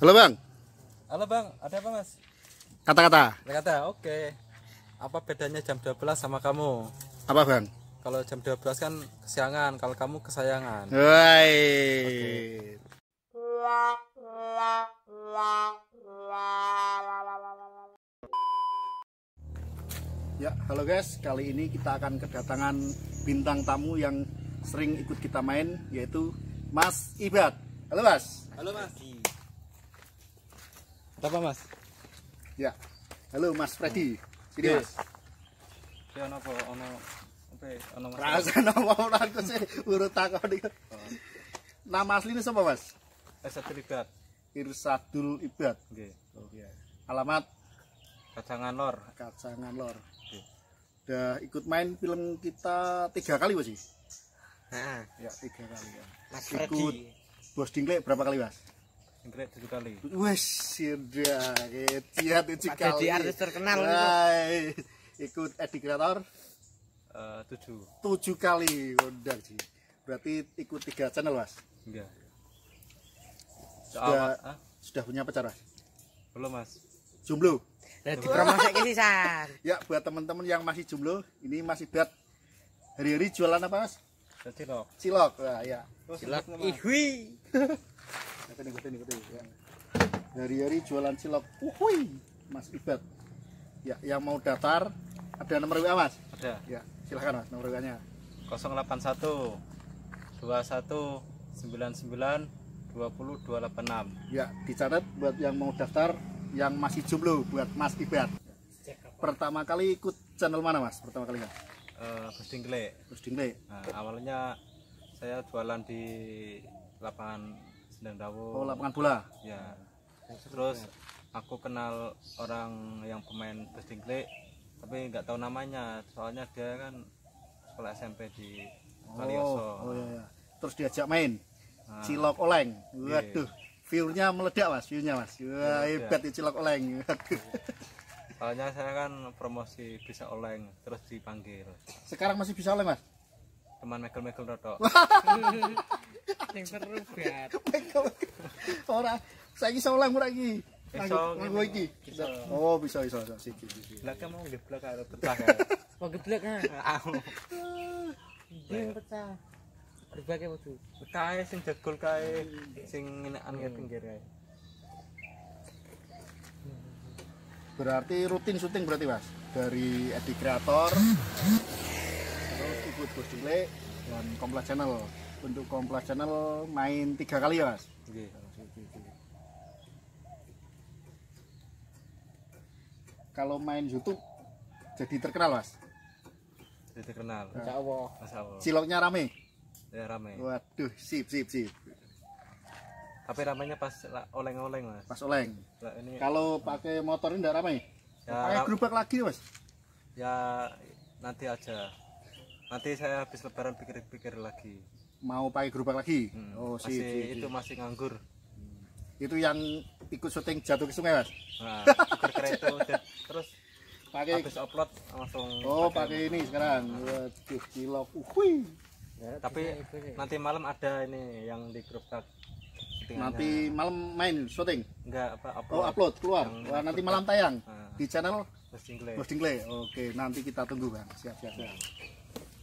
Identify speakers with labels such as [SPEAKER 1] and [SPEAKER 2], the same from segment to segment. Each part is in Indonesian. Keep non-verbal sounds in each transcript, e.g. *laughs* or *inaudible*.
[SPEAKER 1] Halo Bang.
[SPEAKER 2] Halo Bang, ada apa Mas? Kata-kata. Kata-kata, oke. Apa bedanya jam 12 sama kamu? Apa Bang? Kalau jam 12 kan kesiangan, kalau kamu kesayangan.
[SPEAKER 1] Woi. Ya, halo guys. Kali ini kita akan kedatangan bintang tamu yang sering ikut kita main yaitu Mas Ibad. Halo Mas. Halo Mas. Apa Mas? Ya. Halo Mas Freddy. yes Mas. Ya ono ono apa ono Mas. Rasa nama orang aku sih urut takon iki. Nama aslinya siapa Mas? Irsadul Ibad. Irsadul Ibad. oke Alamat Kacangan Lor. Kacangan Lor. Nggih. Udah ikut main film kita tiga kali Mas sih? Nah, ya tiga kali ya. Mas ikut Freddy. Bos Dinglek berapa kali Mas? Enggrek tujuh kali. Wes, sudah. Dia tujuh kali. Jadi artis terkenal. Hai. Ikut Edi Kreator. Uh, tujuh. Tujuh kali udah sih. Berarti ikut tiga channel mas. Enggak. Iya. Sudah, Soal, ah? sudah punya pacar mas? Belum mas. Jomblo. Jadi promosi ini Sar. *laughs* Ya buat teman-teman yang masih jomblo, ini masih buat hari-hari jualan apa mas? Cilok. Cilok, nah, ya. Cilok. Ihui. *laughs* Dari ya. hari-hari jualan cilok uhui mas Ibad. ya yang mau daftar ada nomor WA mas ada ya silakan mas nomor WA nya
[SPEAKER 2] 081
[SPEAKER 1] 21 99 20 286 ya dicatat buat yang mau daftar yang masih jomblo buat mas Ibad. pertama kali ikut channel mana mas pertama kali mas
[SPEAKER 2] Uh, Gus Dingle. Dingle. Nah, awalnya saya jualan di lapangan Sendang Dawo. Oh, lapangan bola. Ya. Terus aku kenal orang yang pemain Bestingkle tapi nggak tahu namanya soalnya dia kan sekolah SMP di Malioso. Oh, oh iya,
[SPEAKER 1] iya. Terus diajak main
[SPEAKER 2] nah. cilok oleng. Waduh,
[SPEAKER 1] iya. nya meledak Mas, view-nya Mas. Wah, hebat ya cilok oleng.
[SPEAKER 2] Soalnya saya kan promosi bisa oleng terus dipanggil.
[SPEAKER 1] Sekarang masih bisa oleng Mas?
[SPEAKER 2] Teman michael michael rotok.
[SPEAKER 1] *laughs* Sing seru bet. *laughs* Ora saiki iso ulang ora lagi, Nganggo lagi.
[SPEAKER 2] Oh, bisa bisa sih. siki. Lah kamu mau geblek karo pecah. *laughs* Mau geblek ha. Aku.
[SPEAKER 1] *laughs* Ini pecah.
[SPEAKER 2] Berbagai waktu. Kae sing jagol kaya, sing ngenekan ya pinggir kaya.
[SPEAKER 1] Berarti rutin syuting berarti, Mas. Dari Edi Kreator terus ikut Gus dan Komplek Channel untuk kompleks channel main tiga kali ya mas oke kalau main YouTube jadi terkenal mas jadi terkenal Masya nah.
[SPEAKER 2] Allah Masya Allah ciloknya
[SPEAKER 1] rame ya rame waduh sip sip sip tapi ramainya pas
[SPEAKER 2] oleng-oleng mas pas oleng ini... kalau
[SPEAKER 1] pakai motor ini enggak ramai
[SPEAKER 2] ya, pakai gerobak lagi mas ya nanti aja nanti saya habis lebaran pikir-pikir
[SPEAKER 1] lagi mau pakai gerobak lagi hmm, oh si, masih, si, itu masih nganggur hmm. itu yang ikut syuting jatuh ke sungai mas nah, kereta *laughs* terus
[SPEAKER 2] pakai habis upload langsung oh pakai ini sekarang
[SPEAKER 1] waduh cilok uhui
[SPEAKER 2] ya, tapi ya. nanti malam ada ini yang di gerobak nanti malam
[SPEAKER 1] main syuting
[SPEAKER 2] enggak apa upload oh upload
[SPEAKER 1] keluar Wah, nanti malam tayang nah. di channel posting oke nanti kita tunggu bang siap siap, siap.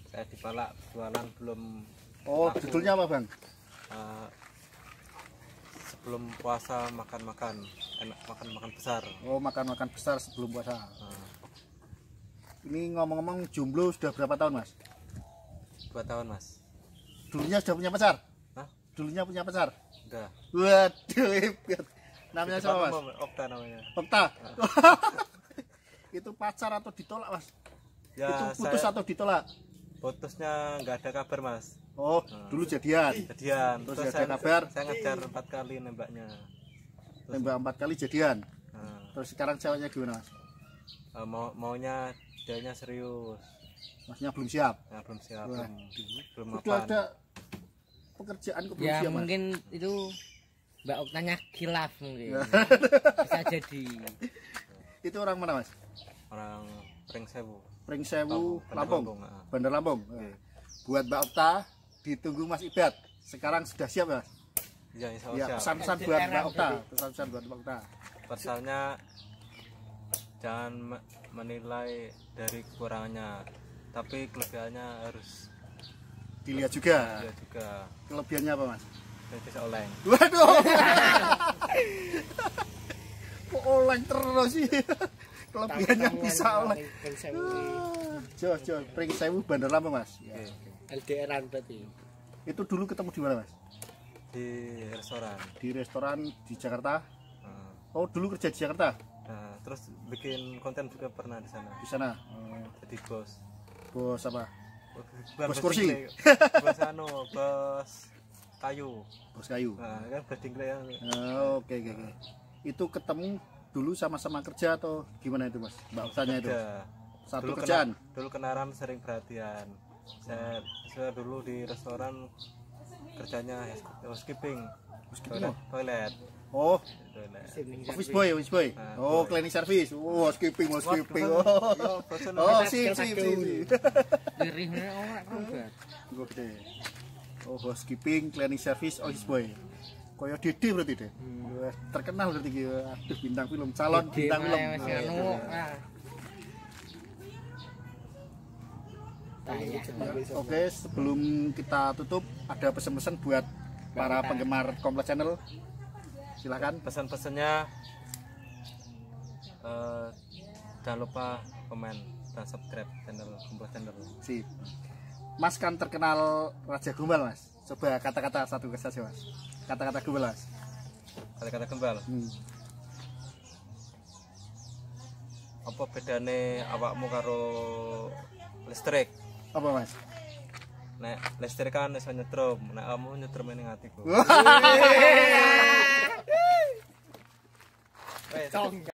[SPEAKER 2] saya dipalak jualan belum Oh, aku, judulnya apa, Bang? Uh, sebelum
[SPEAKER 1] puasa makan-makan, enak makan-makan besar. Oh, makan-makan besar sebelum puasa. Uh. Ini ngomong-ngomong jomblo sudah berapa tahun, Mas? Dua tahun, Mas. Dulunya sudah punya pacar? Hah? Dulunya punya pacar? Udah. Waduh, hebat. Namanya siapa, Mas? Okta namanya. Okta. Uh. *laughs* itu pacar atau ditolak, Mas? Ya, itu putus saya... atau ditolak?
[SPEAKER 2] putusnya nggak ada kabar
[SPEAKER 1] mas oh nah. dulu jadian jadian terus, terus saya kabar saya ngejar empat
[SPEAKER 2] kali nembaknya
[SPEAKER 1] nembak empat kali jadian nah. terus sekarang ceweknya gimana mas uh, mau maunya dianya serius masnya belum siap ya, belum siap Wah. belum, belum ada pekerjaan belum ya mungkin itu Mbak Oktanya kilaf mungkin ya. bisa jadi *laughs* itu orang mana mas orang Pringsewu Pringsewu Lampung, Lampung. Bandar Lampung, ah. Bandar iya. buat Mbak Okta ditunggu Mas Ibad, Sekarang sudah siap
[SPEAKER 2] Ya, Ya, pesan-pesan buat Mbak Okta, pesan-pesan buat Mbak Okta. Pesannya jangan menilai dari kurangnya, tapi kelebihannya harus dilihat juga. Dilihat
[SPEAKER 1] juga. Kelebihannya apa, Mas? Bisa oleng. Waduh. *laughs* Kok oleng terus sih? Kelebihannya bisa oleng. Jo, ah, jo, pring sewu bandar apa, Mas? Ya. Okay. LDRan berarti itu dulu ketemu di mana mas di restoran di restoran di
[SPEAKER 2] Jakarta hmm. oh dulu kerja di Jakarta nah, terus bikin konten juga pernah di
[SPEAKER 1] sana di sana hmm. Oh. jadi bos bos apa bos, bos kursi *laughs* bos anu bos kayu bos kayu nah, kan bos oh, oke oke itu ketemu dulu sama-sama kerja atau gimana itu mas mbak itu
[SPEAKER 2] satu dulu kerjaan kena, dulu kenaran sering perhatian saya saya dulu di restoran kerjanya ya, housekeeping housekeeping toilet, toilet. oh
[SPEAKER 1] toilet. office boy office boy nah, oh boy. cleaning service oh housekeeping housekeeping oh iya, oh sip sip sip
[SPEAKER 2] orang
[SPEAKER 1] gue gede oh housekeeping cleaning service office boy koyo Dede berarti deh hmm. terkenal berarti aduh bintang film calon bintang film Ya. Oke, sebelum kita tutup ada pesan-pesan buat
[SPEAKER 2] para penggemar
[SPEAKER 1] Kompleks Channel. Silakan pesan-pesannya uh, eh, jangan lupa komen dan subscribe channel Komplek Channel. Sip. Mas kan terkenal Raja Gumbal, Mas. Coba kata-kata satu kesan sih Mas. Kata-kata Gumbal, Mas.
[SPEAKER 2] Kata-kata Gumbal. Hmm. Apa bedane awakmu karo listrik? apa mas? nek listrik kan bisa nyetrum nek kamu nyetrum ini ngatiku *laughs*